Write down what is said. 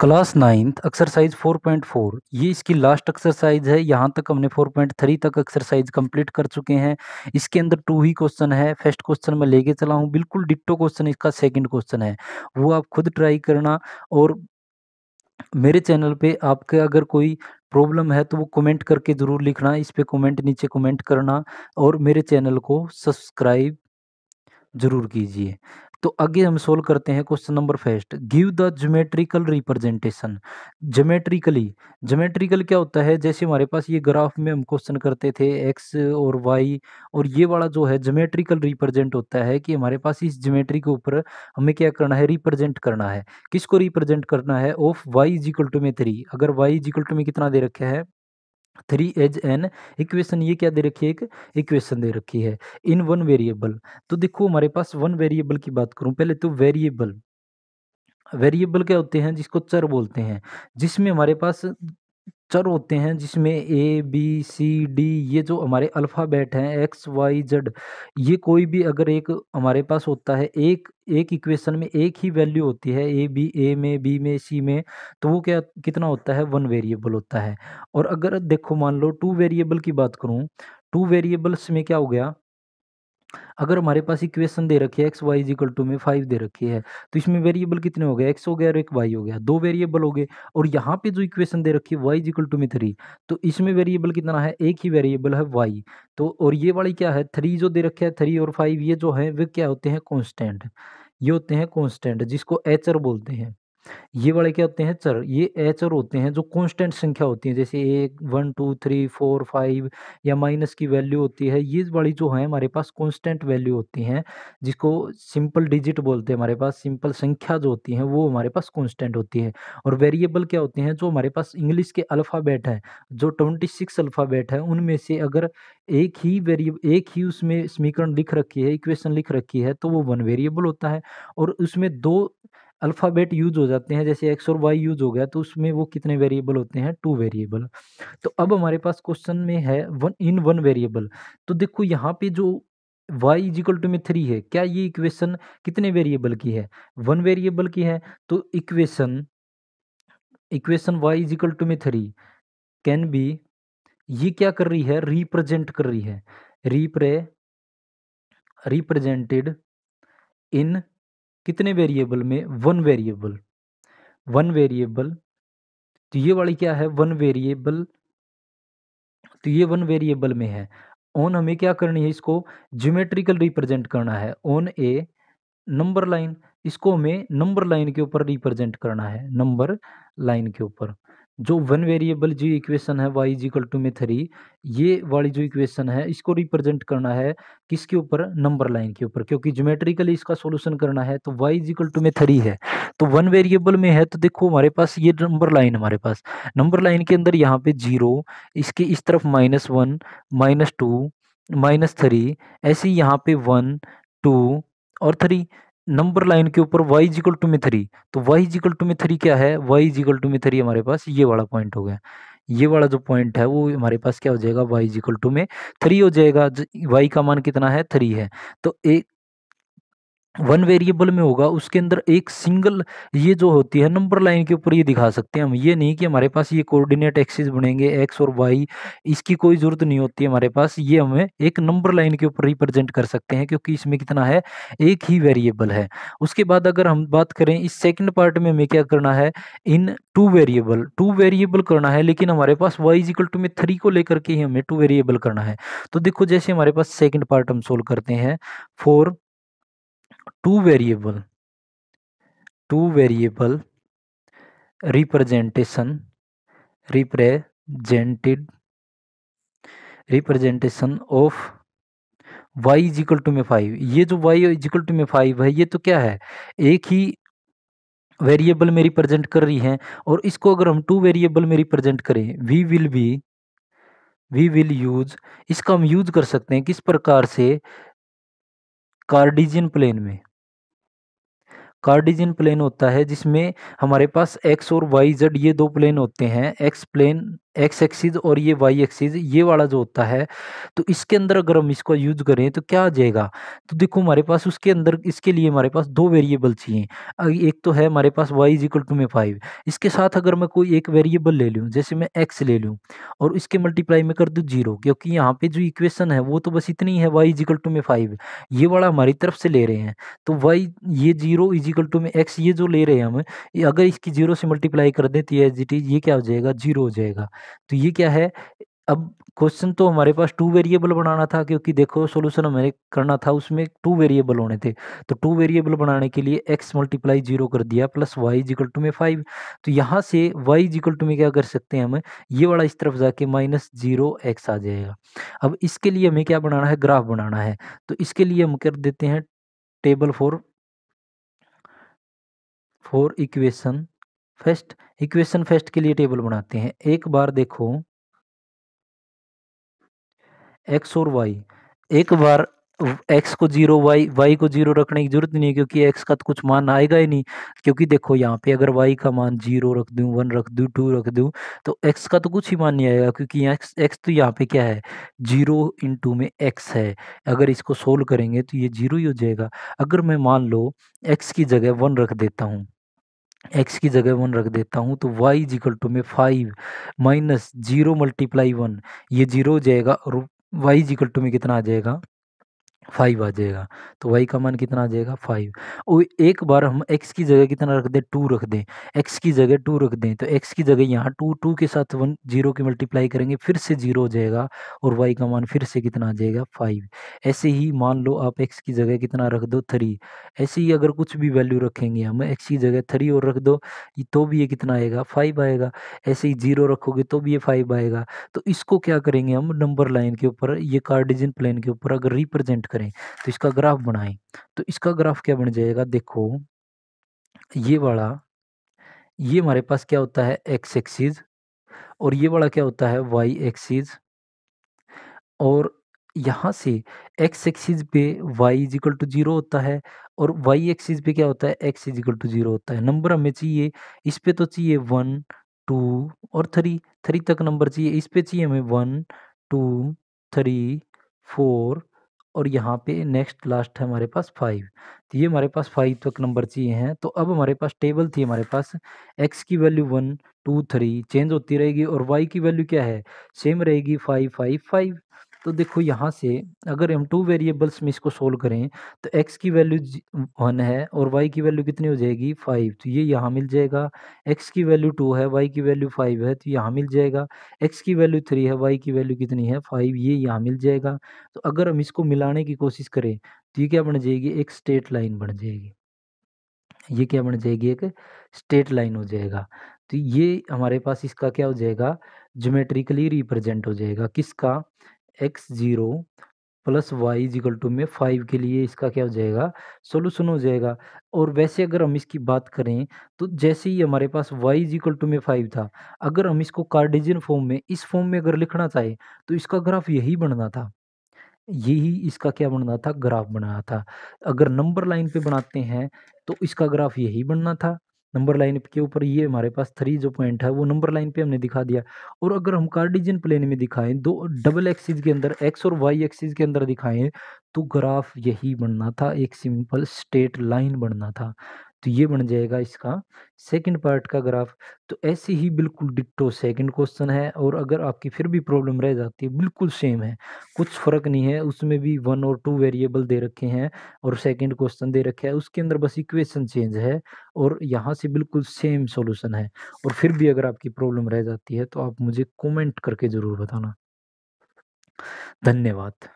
class ninth exercise 4.4 ये इसकी last exercise है यहाँ तक हमने 4.3 तक एक्सरसाइज कंप्लीट कर चुके हैं इसके अंदर टू ही क्वेश्चन है फर्स्ट क्वेश्चन मैं लेके चला हूँ बिल्कुल डिट्टो क्वेश्चन इसका सेकंड क्वेश्चन है वो आप खुद ट्राई करना और मेरे चैनल पे आपके अगर कोई प्रॉब्लम है तो वो कमेंट करके ज़रूर लिखना इस पर कॉमेंट नीचे कॉमेंट करना और मेरे चैनल को सब्सक्राइब ज़रूर कीजिए तो आगे हम सोल्व करते हैं question number first give the geometrical representation geometrically geometrical क्या होता है जैसे हमारे पास ये ग्राफ में हम क्वेश्चन करते थे एक्स और वाई और ये वाला जो है ज्योमेट्रिकल रिप्रेजेंट होता है कि हमारे पास इस ज्योमेट्री के ऊपर हमें क्या करना है रिप्रेजेंट करना है किसको रिप्रेजेंट करना है ऑफ वाई इजिकल टू में थ्री अगर वाई इजिकल टू में कितना दे रखा है थ्री एज एन इक्वेशन ये क्या दे रखी है एक इक्वेशन दे रखी है इन वन वेरिएबल तो देखो हमारे पास वन वेरिएबल की बात करूं पहले तो वेरिएबल वेरिएबल क्या होते हैं जिसको चर बोलते हैं जिसमें हमारे पास चर होते हैं जिसमें ए बी सी डी ये जो हमारे अल्फ़ाबेट हैं एक्स वाई जेड ये कोई भी अगर एक हमारे पास होता है एक एक इक्वेशन में एक ही वैल्यू होती है ए बी ए में बी में सी में तो वो क्या कितना होता है वन वेरिएबल होता है और अगर देखो मान लो टू वेरिएबल की बात करूँ टू वेरिएबल्स में क्या हो गया अगर हमारे पास इक्वेशन दे रखी है एक्स वाई इजिकल टू में फाइव दे रखी है तो इसमें वेरिएबल कितने हो गए एक्स हो गया और एक वाई हो गया दो वेरिएबल हो गए और यहाँ पे जो इक्वेशन दे रखी है वाई इजिकल टू में थ्री तो इसमें वेरिएबल कितना है एक ही वेरिएबल है वाई तो और ये वाली क्या है थ्री जो दे रखे है थ्री और फाइव ये जो है वे क्या होते हैं कॉन्स्टेंट ये होते हैं कॉन्स्टेंट जिसको एचर बोलते हैं ये वाले क्या होते हैं चर ये एचर होते हैं जो कांस्टेंट संख्या होती है जैसे एक one two three four five या माइनस की वैल्यू होती है ये वाली जो है हमारे पास कांस्टेंट वैल्यू होती हैं जिसको सिंपल डिजिट बोलते हैं हमारे पास सिंपल संख्या जो होती है वो हमारे पास कॉन्स्टेंट होती है और वेरिएबल क्या होते हैं जो हमारे पास इंग्लिश के अल्फ़ाबेट हैं जो ट्वेंटी सिक्स अल्फ़ाबेट हैं उनमें से अगर एक ही वेरिए एक ही उसमें समीकरण लिख रखी है इक्वेशन लिख रखी है तो वो वन वेरिएबल होता है और उसमें दो अल्फ़ाबेट यूज़ हो जाते हैं जैसे एक्स और वाई यूज़ हो गया तो उसमें वो कितने वेरिएबल होते हैं टू वेरिएबल तो अब हमारे पास क्वेश्चन में है वन इन वन वेरिएबल तो देखो यहाँ पे जो वाई इजिकल टू में थ्री है क्या ये इक्वेशन कितने वेरिएबल की है वन वेरिएबल की है तो equation equation y is equal to में थ्री कैन बी ये क्या कर रही है रिप्रेजेंट कर रही है रिप्रे रिप्रेजेंटेड इन कितने वेरिएबल में वन वेरिएबल वन वेरिएबल तो ये वाली क्या है वन वेरिएबल तो ये वन वेरिएबल में है ऑन हमें क्या करनी है इसको ज्योमेट्रिकल रिप्रेजेंट करना है ऑन ए नंबर लाइन इसको हमें नंबर लाइन के ऊपर रिप्रेजेंट करना है नंबर लाइन के ऊपर जो वन वेरिएबल जो इक्वेशन है वाई इजिकल टू में थ्री ये वाली जो इक्वेशन है इसको रिप्रेजेंट करना है किसके ऊपर नंबर लाइन के ऊपर क्योंकि ज्योमेट्रिकली इसका सोल्यूशन करना है तो वाई इजिकल टू में थ्री है तो वन वेरिएबल में है तो देखो हमारे पास ये नंबर लाइन हमारे पास नंबर लाइन के अंदर यहाँ पे जीरो इसके इस तरफ minus one minus two minus three ऐसे यहाँ पे वन टू और थ्री नंबर लाइन के ऊपर वाई इजिकल टू में थ्री तो वाई इजिकल टू में थ्री क्या है वाई इजिकल टू में थ्री हमारे पास ये वाला पॉइंट हो गया ये वाला जो पॉइंट है वो हमारे पास क्या हो जाएगा वाई इजिकल टू में थ्री हो जाएगा वाई का मान कितना है थ्री है तो एक वन वेरिएबल में होगा उसके अंदर एक सिंगल ये जो होती है नंबर लाइन के ऊपर ये दिखा सकते हैं हम ये नहीं कि हमारे पास ये कोऑर्डिनेट एक्सिस बनेंगे एक्स और वाई इसकी कोई ज़रूरत नहीं होती है हमारे पास ये हमें एक नंबर लाइन के ऊपर रिप्रेजेंट कर सकते हैं क्योंकि इसमें कितना है एक ही वेरिएबल है उसके बाद अगर हम बात करें इस सेकेंड पार्ट में हमें क्या करना है in two variable two variable करना है लेकिन हमारे पास वाई इजिकल टू में थ्री को लेकर के ही हमें टू वेरिएबल करना है तो देखो जैसे हमारे पास सेकेंड पार्ट हम सोल्व करते हैं for two variable two variable representation represented representation of y is equal to में फाइव ये जो y इज इक्वल टू में फाइव है ये तो क्या है एक ही वेरिएबल में रिप्रेजेंट कर रही है और इसको अगर हम टू वेरिएबल में रिप्रेजेंट करें we will be we will use इसका हम यूज कर सकते हैं किस प्रकार से कार्डिजिन प्लेन में कार्डिजिन प्लेन होता है जिसमें हमारे पास एक्स और वाई जेड ये दो प्लेन होते हैं एक्स प्लेन एक्स एक्सिस और ये वाई एक्सिस ये वाला जो होता है तो इसके अंदर अगर हम इसको यूज करें तो क्या आ जाएगा तो देखो हमारे पास उसके अंदर इसके लिए हमारे पास दो वेरिएबल चाहिए एक तो है हमारे पास वाई इज इक्वल टू में फाइव इसके साथ अगर मैं कोई एक वेरिएबल ले लूँ जैसे मैं एक्स ले लूँ और इसके मल्टीप्लाई में कर दूँ जीरो क्योंकि यहाँ पे जो इक्वेशन है वो तो बस इतनी है वाई इज इक्वल टू में फाइव ये वाला हमारी तरफ से ले रहे हैं तो वाई ये जीरो इज इक्वल टू में एक्स ये जो ले रहे हैं हम अगर इसकी जीरो से मल्टीप्लाई कर दें तो एज इट इज ये क्या हो जाएगा जीरो हो जाएगा तो ये क्या है अब क्वेश्चन तो हमारे पास टू वेरिएबल बनाना था क्योंकि देखो सॉल्यूशन हमें करना था उसमें टू वेरिएबल होने थे तो टू वेरिएबल बनाने के लिए एक्स मल्टीप्लाई जीरो कर दिया प्लस वाई जिकल टू में फाइव तो यहाँ से वाई जिकल टू में क्या कर सकते हैं हमें ये वाला इस तरफ जाके माइनस जीरो एक्स आ जाएगा अब इसके लिए हमें क्या बनाना है ग्राफ बनाना है तो इसके लिए हम कर देते हैं table four four equation first equation first के लिए टेबल बनाते हैं एक बार देखो एक्स और वाई एक बार एक्स को जीरो वाई वाई को जीरो रखने की जरूरत नहीं है क्योंकि एक्स का तो कुछ मान आएगा ही नहीं क्योंकि देखो यहाँ पे अगर वाई का मान जीरो रख दूँ वन रख दूँ टू रख दूँ तो एक्स का तो कुछ ही मान नहीं आएगा क्योंकि एक्स एक्स तो यहाँ पे क्या है जीरो इन टू में एक्स है अगर इसको सोल्व करेंगे तो ये जीरो ही हो जाएगा अगर मैं मान लो एक्स की जगह वन रख देता हूँ एक्स की जगह वन रख देता हूँ तो वाई इजिकल टू में five minus zero multiply one ये जीरो हो जाएगा और वाई इजिकल टू में कितना आ जाएगा फाइव आ जाएगा तो वाई का मान कितना आ जाएगा फाइव और एक बार हम एक्स की जगह कितना रख दें टू रख दें एक्स की जगह टू रख दें तो एक्स की जगह यहाँ टू टू के साथ वन जीरो की मल्टीप्लाई करेंगे फिर से जीरो हो जाएगा और वाई का मान फिर से कितना आ जाएगा फाइव ऐसे ही मान लो आप एक्स की जगह कितना रख दो थ्री ऐसे ही अगर कुछ भी वैल्यू रखेंगे हम एक्स की जगह थ्री और रख दो तो भी ये कितना आएगा फाइव आएगा ऐसे ही जीरो रखोगे तो भी ये फाइव आएगा तो इसको क्या करेंगे हम नंबर लाइन के ऊपर ये कार्डिजन प्लेन के ऊपर अगर रिप्रेजेंट करें करें तो इसका ग्राफ बनाएं तो इसका ग्राफ क्या बन जाएगा देखो ये वाला ये हमारे पास क्या होता है एक्स एक्सिस और ये वाला क्या होता है वाई एक्सिस और यहाँ से एक्स एक्सिस पे वाई इजिकल टू जीरो होता है और वाई एक्सिस पे क्या होता है एक्स इजिकल टू जीरो होता है नंबर हमें चाहिए इस पे तो चाहिए वन टू और थ्री थ्री तक नंबर चाहिए इस पे चाहिए हमें वन टू थ्री फोर और यहाँ पे नेक्स्ट लास्ट है हमारे पास फाइव तो ये हमारे पास फाइव तक नंबर चाहिए हैं तो अब हमारे पास टेबल थी हमारे पास एक्स की value one two three change होती रहेगी और वाई की वैल्यू क्या है सेम रहेगी फाइव फाइव फाइव तो देखो यहाँ से अगर हम टू वेरिएबल्स में इसको सोल्व करें तो एक्स की वैल्यू वन है और वाई की वैल्यू कितनी हो जाएगी फाइव तो ये यहाँ मिल जाएगा एक्स की वैल्यू टू है वाई की वैल्यू फाइव है तो यहाँ मिल जाएगा एक्स की वैल्यू थ्री है वाई की वैल्यू कितनी है फाइव ये यहाँ मिल जाएगा तो अगर हम इसको मिलाने की कोशिश करें तो ये क्या बन जाएगी एक स्ट्रेट लाइन बन जाएगी ये क्या बन जाएगी एक स्ट्रेट लाइन हो जाएगा तो ये हमारे पास इसका क्या हो जाएगा जोमेट्रिकली रिप्रेजेंट हो जाएगा किसका x zero plus y is equal to में फाइव के लिए इसका क्या हो जाएगा सोल्यूशन हो जाएगा और वैसे अगर हम इसकी बात करें तो जैसे ही हमारे पास वाई इजिकल टू में फाइव था अगर हम इसको कार्डिजन फॉर्म में इस फॉर्म में अगर लिखना चाहे तो इसका ग्राफ यही बनना था यही इसका क्या बनना था ग्राफ बनाना था अगर नंबर लाइन पे बनाते हैं तो इसका ग्राफ यही बनना था नंबर लाइन के ऊपर ये हमारे पास थ्री जो पॉइंट है वो नंबर लाइन पे हमने दिखा दिया और अगर हम कार्डिजन प्लेन में दिखाएं दो डबल एक्सिस के अंदर एक्स और वाई एक्सिस के अंदर दिखाएं तो ग्राफ यही बनना था एक सिंपल स्टेट लाइन बनना था तो ये बन जाएगा इसका सेकंड पार्ट का ग्राफ तो ऐसे ही बिल्कुल डिट्टो सेकंड क्वेश्चन है और अगर आपकी फिर भी प्रॉब्लम रह जाती है बिल्कुल सेम है कुछ फ़र्क नहीं है उसमें भी वन और टू वेरिएबल दे रखे हैं और सेकंड क्वेश्चन दे रखे हैं उसके अंदर बस इक्वेशन चेंज है और यहाँ से बिल्कुल सेम सोल्यूशन है और फिर भी अगर आपकी प्रॉब्लम रह जाती है तो आप मुझे कॉमेंट करके ज़रूर बताना धन्यवाद